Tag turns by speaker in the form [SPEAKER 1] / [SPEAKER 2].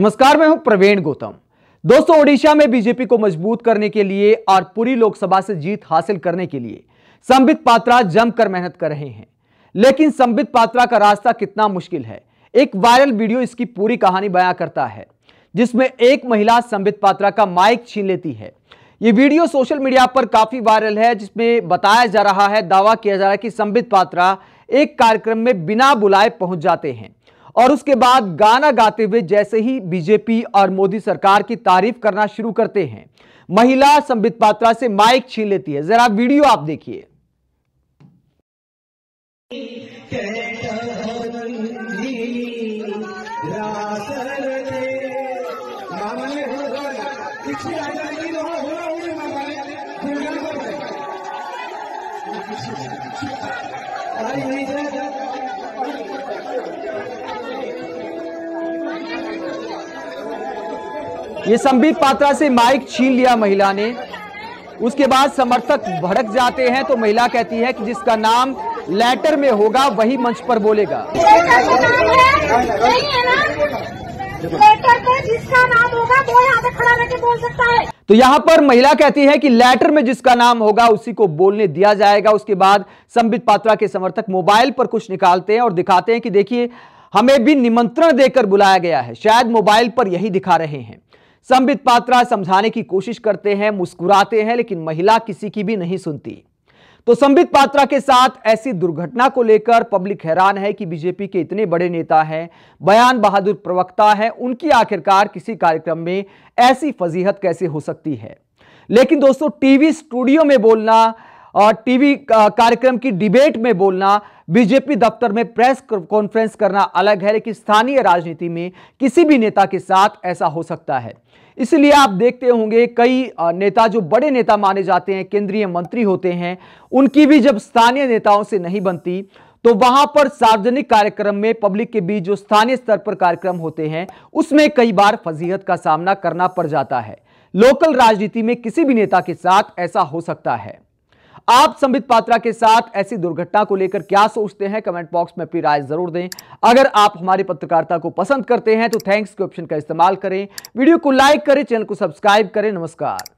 [SPEAKER 1] नमस्कार मैं हूं प्रवीण गौतम दोस्तों ओडिशा में बीजेपी को मजबूत करने के लिए और पूरी लोकसभा से जीत हासिल करने के लिए संबित पात्रा जमकर मेहनत कर रहे हैं लेकिन संबित पात्रा का रास्ता कितना मुश्किल है एक वायरल वीडियो इसकी पूरी कहानी बयां करता है जिसमें एक महिला संबित पात्रा का माइक छीन लेती है ये वीडियो सोशल मीडिया पर काफी वायरल है जिसमें बताया जा रहा है दावा किया जा रहा है कि संबित पात्रा एक कार्यक्रम में बिना बुलाए पहुंच जाते हैं और उसके बाद गाना गाते हुए जैसे ही बीजेपी और मोदी सरकार की तारीफ करना शुरू करते हैं महिला संबित पात्रा से माइक छीन लेती है जरा वीडियो आप देखिए आई नहीं ये संबित पात्रा से माइक छीन लिया महिला ने उसके बाद समर्थक भड़क जाते हैं तो महिला कहती है कि जिसका नाम लेटर में होगा वही मंच पर बोलेगा तो यहाँ पर महिला कहती है कि लेटर में जिसका नाम होगा उसी को बोलने दिया जाएगा उसके बाद संबित पात्रा के समर्थक मोबाइल पर कुछ निकालते हैं और दिखाते हैं कि देखिए हमें भी निमंत्रण देकर बुलाया गया है शायद मोबाइल पर यही दिखा रहे हैं संबित पात्रा समझाने की कोशिश करते हैं मुस्कुराते हैं लेकिन महिला किसी की भी नहीं सुनती तो संबित पात्रा के साथ ऐसी दुर्घटना को लेकर पब्लिक हैरान है कि बीजेपी के इतने बड़े नेता हैं बयान बहादुर प्रवक्ता हैं उनकी आखिरकार किसी कार्यक्रम में ऐसी फजीहत कैसे हो सकती है लेकिन दोस्तों टीवी स्टूडियो में बोलना और टीवी कार्यक्रम की डिबेट में बोलना बीजेपी दफ्तर में प्रेस कॉन्फ्रेंस करना अलग है लेकिन स्थानीय राजनीति में किसी भी नेता के साथ ऐसा हो सकता है इसलिए आप देखते होंगे कई नेता जो बड़े नेता माने जाते हैं केंद्रीय मंत्री होते हैं उनकी भी जब स्थानीय नेताओं से नहीं बनती तो वहां पर सार्वजनिक कार्यक्रम में पब्लिक के बीच जो स्थानीय स्तर पर कार्यक्रम होते हैं उसमें कई बार फजीहत का सामना करना पड़ जाता है लोकल राजनीति में किसी भी नेता के साथ ऐसा हो सकता है आप संबित पात्रा के साथ ऐसी दुर्घटना को लेकर क्या सोचते हैं कमेंट बॉक्स में अपनी राय जरूर दें अगर आप हमारी पत्रकारिता को पसंद करते हैं तो थैंक्स के ऑप्शन का इस्तेमाल करें वीडियो को लाइक करें चैनल को सब्सक्राइब करें नमस्कार